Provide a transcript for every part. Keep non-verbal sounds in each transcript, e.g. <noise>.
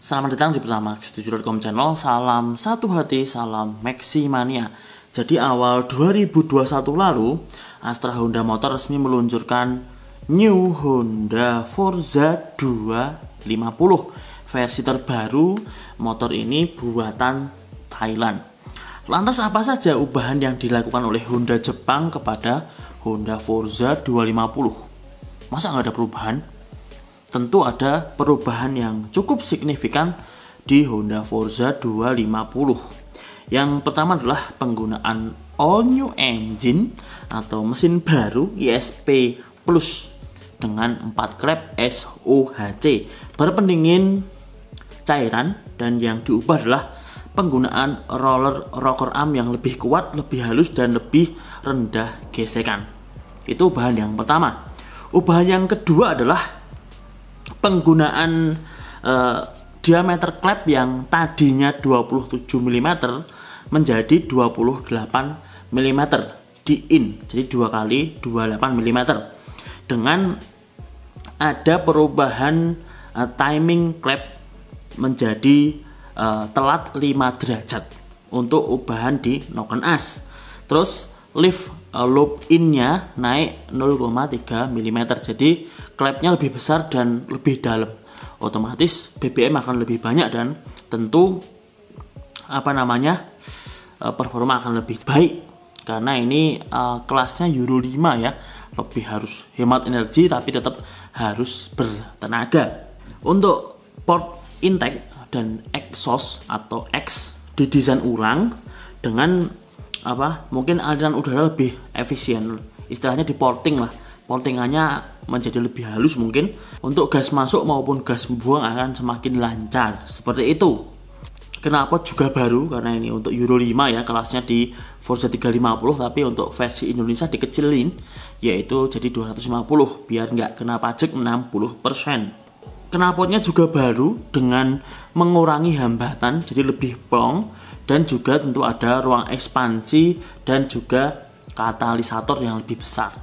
Selamat datang di bersama setuju.com channel Salam satu hati, salam Maximania Jadi awal 2021 lalu Astra Honda Motor resmi meluncurkan New Honda Forza 250 Versi terbaru motor ini buatan Thailand Lantas apa saja ubahan yang dilakukan oleh Honda Jepang kepada Honda Forza 250? Masa nggak ada perubahan? tentu ada perubahan yang cukup signifikan di Honda Forza 250. Yang pertama adalah penggunaan all new engine atau mesin baru ISP Plus dengan 4 klep SOHC berpendingin cairan dan yang diubah adalah penggunaan roller rocker arm yang lebih kuat, lebih halus dan lebih rendah gesekan. Itu bahan yang pertama. Ubahan yang kedua adalah penggunaan uh, diameter klep yang tadinya 27 mm menjadi 28 mm di in jadi dua kali 28 mm dengan ada perubahan uh, timing klep menjadi uh, telat 5 derajat untuk ubahan di noken as terus lift uh, loop innya naik 0,3 mm jadi klepnya lebih besar dan lebih dalam otomatis BBM akan lebih banyak dan tentu apa namanya eh, performa akan lebih baik karena ini uh, kelasnya Euro 5 ya lebih harus hemat energi tapi tetap harus bertenaga untuk port intake dan exhaust atau X didesain ulang dengan apa mungkin aliran udara lebih efisien istilahnya di porting lah portingannya menjadi lebih halus mungkin untuk gas masuk maupun gas buang akan semakin lancar seperti itu kenapa juga baru karena ini untuk Euro 5 ya kelasnya di Forza 350 tapi untuk versi Indonesia dikecilin yaitu jadi 250 biar nggak kena pajak 60% Kenapotnya juga baru dengan mengurangi hambatan jadi lebih plong dan juga tentu ada ruang ekspansi dan juga katalisator yang lebih besar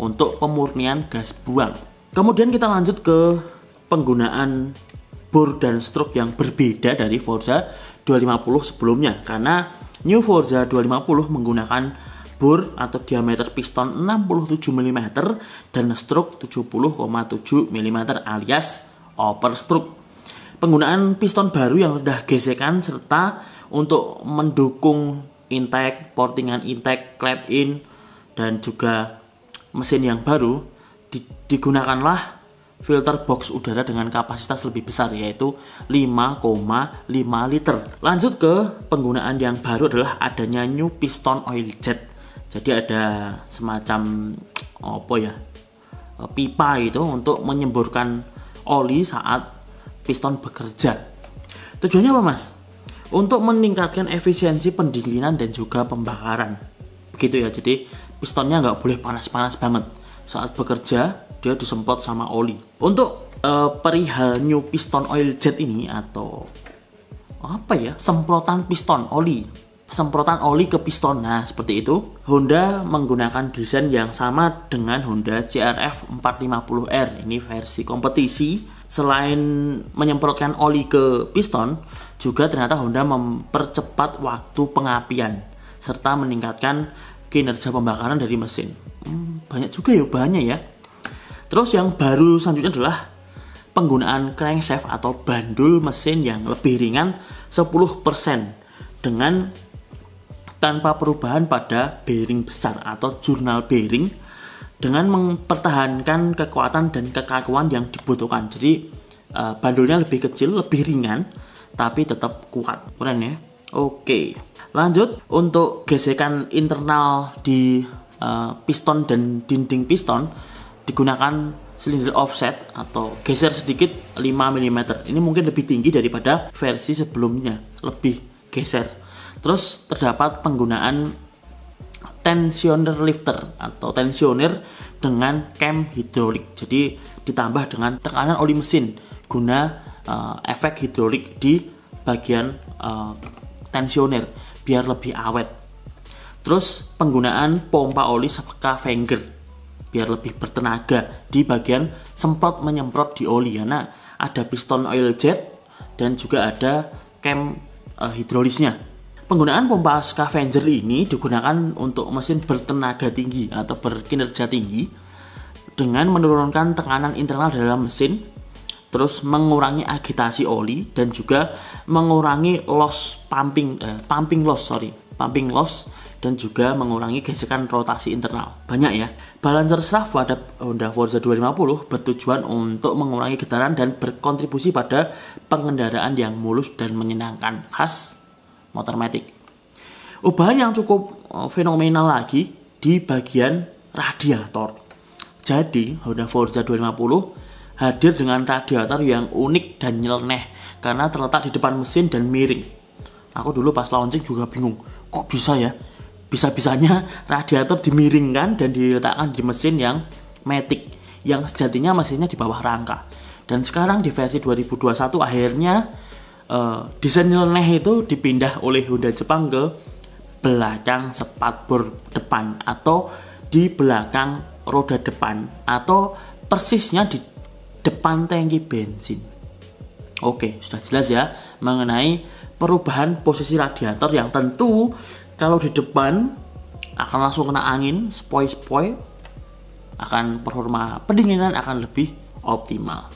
untuk pemurnian gas buang. Kemudian kita lanjut ke penggunaan bor dan stroke yang berbeda dari Forza 250 sebelumnya karena New Forza 250 menggunakan bor atau diameter piston 67 mm dan stroke 70,7 mm alias stroke. Penggunaan piston baru yang sudah gesekan serta untuk mendukung intake, portingan intake, clap in dan juga mesin yang baru digunakanlah filter box udara dengan kapasitas lebih besar yaitu 5,5 liter. Lanjut ke penggunaan yang baru adalah adanya new piston oil jet. Jadi ada semacam apa ya? pipa itu untuk menyemburkan oli saat piston bekerja. Tujuannya apa, Mas? Untuk meningkatkan efisiensi pendinginan dan juga pembakaran. Begitu ya. Jadi pistonnya nggak boleh panas-panas banget. Saat bekerja, dia disemprot sama oli. Untuk uh, perihal new piston oil jet ini atau apa ya, semprotan piston oli, semprotan oli ke piston. Nah, seperti itu. Honda menggunakan desain yang sama dengan Honda CRF 450R. Ini versi kompetisi. Selain menyemprotkan oli ke piston, juga ternyata Honda mempercepat waktu pengapian serta meningkatkan kinerja pembakaran dari mesin. Hmm, banyak juga ya bahannya ya. Terus yang baru selanjutnya adalah penggunaan crankshaft atau bandul mesin yang lebih ringan 10% dengan tanpa perubahan pada bearing besar atau jurnal bearing dengan mempertahankan kekuatan dan kekakuan yang dibutuhkan. Jadi eh, bandulnya lebih kecil, lebih ringan, tapi tetap kuat. Keren ya. Oke. Okay. Lanjut untuk gesekan internal di uh, piston dan dinding piston digunakan silinder offset atau geser sedikit 5 mm. Ini mungkin lebih tinggi daripada versi sebelumnya, lebih geser. Terus terdapat penggunaan tensioner lifter atau tensioner dengan cam hidrolik. Jadi ditambah dengan tekanan oli mesin guna uh, efek hidrolik di bagian uh, tensioner biar lebih awet. Terus penggunaan pompa oli sepeka finger biar lebih bertenaga di bagian semprot menyemprot di oli ya. Nah, ada piston oil jet dan juga ada cam uh, eh, hidrolisnya. Penggunaan pompa scavenger ini digunakan untuk mesin bertenaga tinggi atau berkinerja tinggi dengan menurunkan tekanan internal dalam mesin terus mengurangi agitasi oli dan juga mengurangi loss pumping eh, pumping loss sorry pumping loss dan juga mengurangi gesekan rotasi internal banyak ya balancer shaft pada Honda Forza 250 bertujuan untuk mengurangi getaran dan berkontribusi pada pengendaraan yang mulus dan menyenangkan khas motor matic ubahan yang cukup eh, fenomenal lagi di bagian radiator jadi Honda Forza 250 hadir dengan radiator yang unik dan nyeleneh karena terletak di depan mesin dan miring. Aku dulu pas launching juga bingung, kok bisa ya? Bisa-bisanya <laughs> radiator dimiringkan dan diletakkan di mesin yang matic yang sejatinya mesinnya di bawah rangka. Dan sekarang di versi 2021 akhirnya uh, desain nyeleneh itu dipindah oleh Honda Jepang ke belakang spatbor depan atau di belakang roda depan atau persisnya di depan tangki bensin. Oke, sudah jelas ya mengenai perubahan posisi radiator yang tentu kalau di depan akan langsung kena angin, spoil-spoil akan performa pendinginan akan lebih optimal.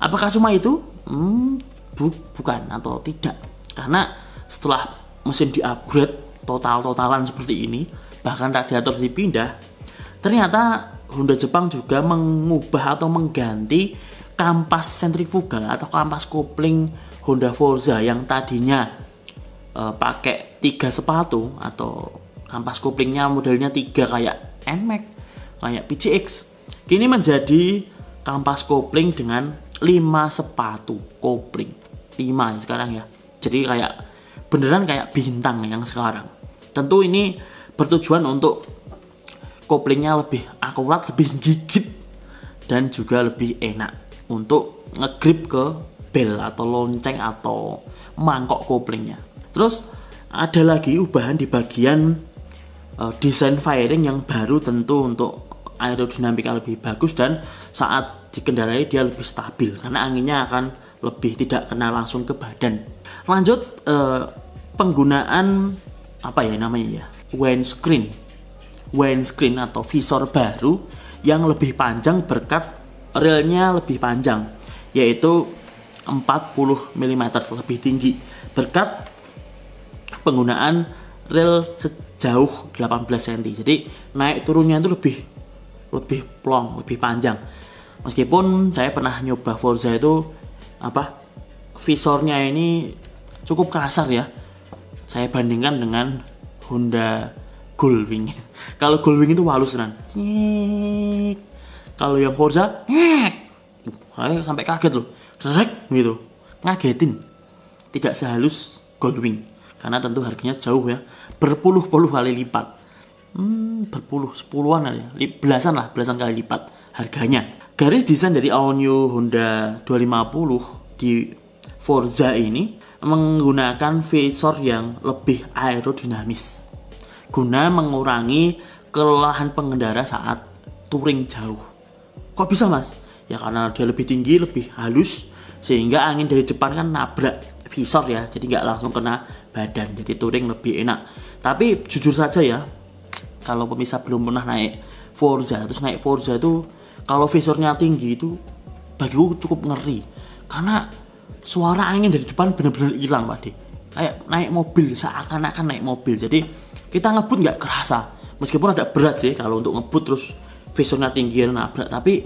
Apakah cuma itu? Hmm, bu bukan atau tidak. Karena setelah mesin diupgrade total-totalan seperti ini, bahkan radiator dipindah, ternyata Honda Jepang juga mengubah atau mengganti kampas sentrifugal atau kampas kopling Honda Forza yang tadinya e, pakai tiga sepatu atau kampas koplingnya modelnya tiga kayak NMAX kayak PCX kini menjadi kampas kopling dengan lima sepatu kopling 5 ya sekarang ya jadi kayak beneran kayak bintang yang sekarang tentu ini bertujuan untuk koplingnya lebih akurat, lebih gigit dan juga lebih enak untuk ngegrip ke bel atau lonceng atau mangkok koplingnya. Terus ada lagi ubahan di bagian uh, desain firing yang baru tentu untuk aerodinamika lebih bagus dan saat dikendarai dia lebih stabil karena anginnya akan lebih tidak kena langsung ke badan. Lanjut uh, penggunaan apa ya namanya ya windscreen windscreen atau visor baru yang lebih panjang berkat relnya lebih panjang yaitu 40 mm lebih tinggi berkat penggunaan rel sejauh 18 cm. Jadi naik turunnya itu lebih lebih plong, lebih panjang. Meskipun saya pernah nyoba Forza itu apa visornya ini cukup kasar ya. Saya bandingkan dengan Honda Gulwing, Kalau Gulwing itu halus kan. Kalau yang Forza, saya sampai kaget loh. Srek gitu. Ngagetin. Tidak sehalus gold Karena tentu harganya jauh ya. Berpuluh-puluh kali lipat. Hmm, berpuluh, sepuluhan kali ya. Belasan lah, belasan kali lipat harganya. Garis desain dari all new Honda 250 di Forza ini menggunakan visor yang lebih aerodinamis guna mengurangi kelelahan pengendara saat touring jauh. Kok bisa mas? Ya karena dia lebih tinggi, lebih halus, sehingga angin dari depan kan nabrak visor ya, jadi nggak langsung kena badan, jadi touring lebih enak. Tapi jujur saja ya, kalau pemirsa belum pernah naik Forza, terus naik Forza itu kalau visornya tinggi itu bagiku cukup ngeri, karena suara angin dari depan benar-benar hilang pak kayak naik mobil seakan-akan naik mobil jadi kita ngebut nggak kerasa meskipun agak berat sih kalau untuk ngebut terus visornya tinggi nabrak tapi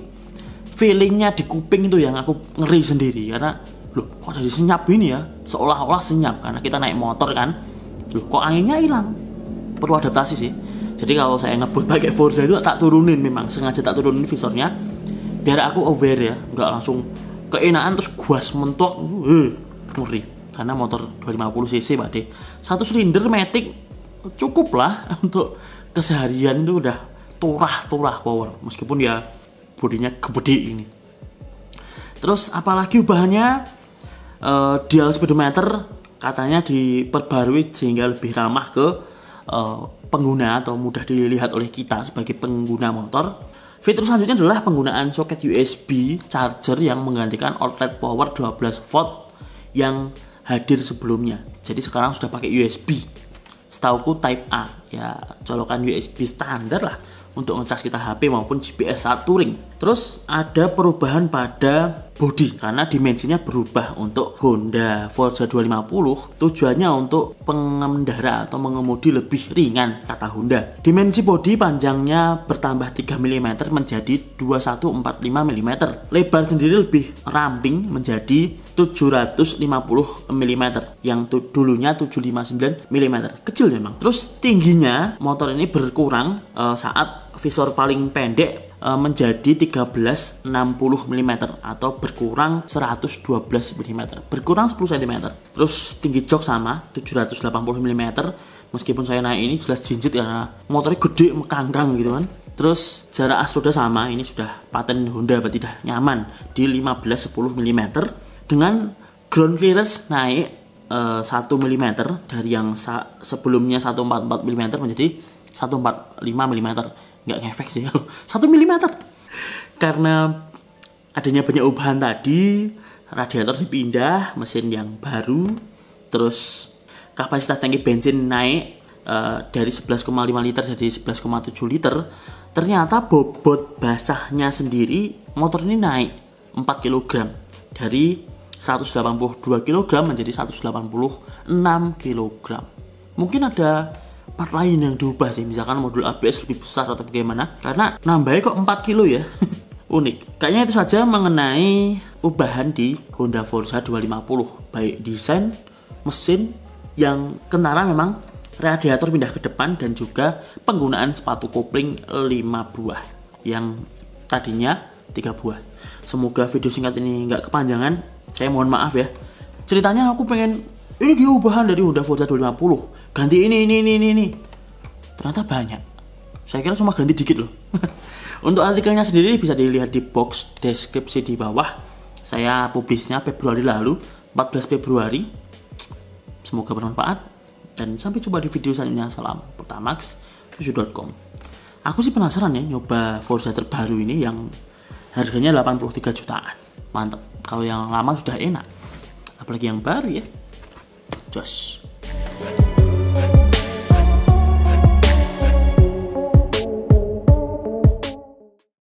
feelingnya di kuping itu yang aku ngeri sendiri karena loh kok jadi senyap ini ya seolah-olah senyap karena kita naik motor kan loh kok anginnya hilang perlu adaptasi sih jadi kalau saya ngebut pakai Forza itu tak turunin memang sengaja tak turunin visornya biar aku aware ya nggak langsung keenaan terus guas mentok uh, ngeri karena motor 250 cc pak deh satu silinder matic cukup lah <laughs> untuk keseharian itu udah turah-turah power meskipun ya bodinya gede ini terus apalagi ubahannya e, eh, dial speedometer katanya diperbarui sehingga lebih ramah ke e, pengguna atau mudah dilihat oleh kita sebagai pengguna motor fitur selanjutnya adalah penggunaan soket USB charger yang menggantikan outlet power 12 volt yang hadir sebelumnya jadi sekarang sudah pakai USB setauku Type A ya colokan USB standar lah untuk ngecas kita HP maupun GPS saat touring Terus ada perubahan pada bodi karena dimensinya berubah untuk Honda Forza 250 tujuannya untuk pengendara atau mengemudi lebih ringan kata Honda dimensi bodi panjangnya bertambah 3 mm menjadi 2145 mm lebar sendiri lebih ramping menjadi 750 mm yang dulunya 759 mm kecil memang terus tingginya motor ini berkurang e, saat visor paling pendek Eh, menjadi 1360 mm atau berkurang 112 mm berkurang 10 cm terus tinggi jok sama 780 mm meskipun saya naik ini jelas jinjit ya, karena motornya gede mekangkang gitu kan Terus jarak as roda sama, ini sudah paten Honda berarti dah nyaman di 1510 mm dengan ground clearance naik uh, 1 mm dari yang sebelumnya 144 mm menjadi 145 mm nggak ngefek sih satu milimeter karena adanya banyak ubahan tadi radiator dipindah mesin yang baru terus kapasitas tangki bensin naik uh, dari 11,5 liter jadi 11,7 liter ternyata bobot basahnya sendiri motor ini naik 4 kg dari 182 kg menjadi 186 kg mungkin ada part lain yang diubah sih misalkan modul ABS lebih besar atau bagaimana karena nambahnya kok 4 kilo ya <laughs> unik kayaknya itu saja mengenai ubahan di Honda Forza 250 baik desain mesin yang kentara memang radiator pindah ke depan dan juga penggunaan sepatu kopling 5 buah yang tadinya 3 buah semoga video singkat ini nggak kepanjangan saya mohon maaf ya ceritanya aku pengen ini dia ubahan dari Honda Forza 250 ganti ini ini ini ini, ini. ternyata banyak saya kira cuma ganti dikit loh <laughs> untuk artikelnya sendiri bisa dilihat di box deskripsi di bawah saya publisnya Februari lalu 14 Februari semoga bermanfaat dan sampai jumpa di video selanjutnya salam pertamax 7com aku sih penasaran ya nyoba Forza terbaru ini yang harganya 83 jutaan mantap kalau yang lama sudah enak apalagi yang baru ya Josh